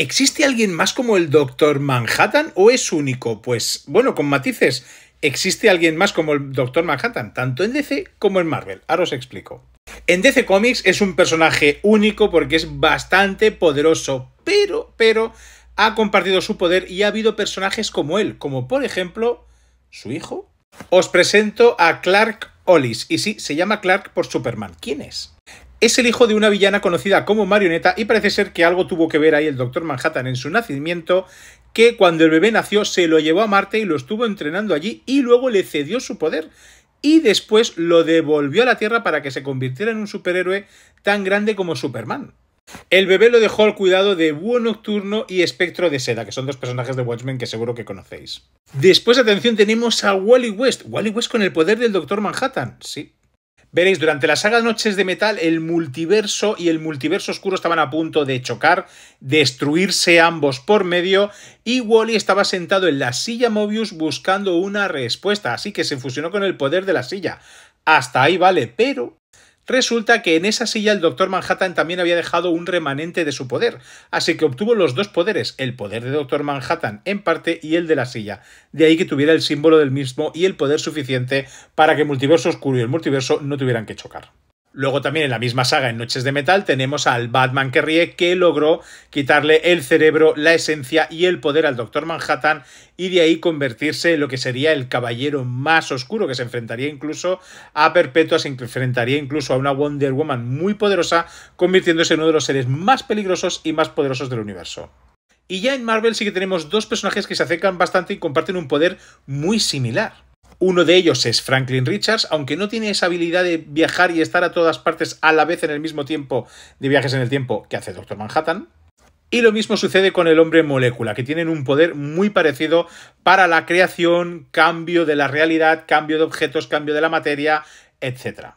¿Existe alguien más como el Doctor Manhattan o es único? Pues bueno, con matices, existe alguien más como el Doctor Manhattan, tanto en DC como en Marvel. Ahora os explico. En DC Comics es un personaje único porque es bastante poderoso, pero, pero, ha compartido su poder y ha habido personajes como él, como por ejemplo su hijo. Os presento a Clark Olis y sí, se llama Clark por Superman. ¿Quién es? Es el hijo de una villana conocida como Marioneta y parece ser que algo tuvo que ver ahí el Doctor Manhattan en su nacimiento, que cuando el bebé nació se lo llevó a Marte y lo estuvo entrenando allí y luego le cedió su poder y después lo devolvió a la Tierra para que se convirtiera en un superhéroe tan grande como Superman. El bebé lo dejó al cuidado de Búho Nocturno y Espectro de Seda, que son dos personajes de Watchmen que seguro que conocéis. Después, atención, tenemos a Wally West. Wally West con el poder del Doctor Manhattan. Sí, Veréis, durante la saga Noches de Metal, el multiverso y el multiverso oscuro estaban a punto de chocar, destruirse ambos por medio, y Wally estaba sentado en la silla Mobius buscando una respuesta, así que se fusionó con el poder de la silla. Hasta ahí vale, pero Resulta que en esa silla el Doctor Manhattan también había dejado un remanente de su poder, así que obtuvo los dos poderes, el poder de Doctor Manhattan en parte y el de la silla. De ahí que tuviera el símbolo del mismo y el poder suficiente para que Multiverso Oscuro y el Multiverso no tuvieran que chocar. Luego también en la misma saga, en Noches de Metal, tenemos al Batman que ríe, que logró quitarle el cerebro, la esencia y el poder al Doctor Manhattan y de ahí convertirse en lo que sería el caballero más oscuro, que se enfrentaría incluso a Perpetua, se enfrentaría incluso a una Wonder Woman muy poderosa, convirtiéndose en uno de los seres más peligrosos y más poderosos del universo. Y ya en Marvel sí que tenemos dos personajes que se acercan bastante y comparten un poder muy similar. Uno de ellos es Franklin Richards, aunque no tiene esa habilidad de viajar y estar a todas partes a la vez en el mismo tiempo de viajes en el tiempo que hace Doctor Manhattan. Y lo mismo sucede con el hombre molécula, que tienen un poder muy parecido para la creación, cambio de la realidad, cambio de objetos, cambio de la materia, etc.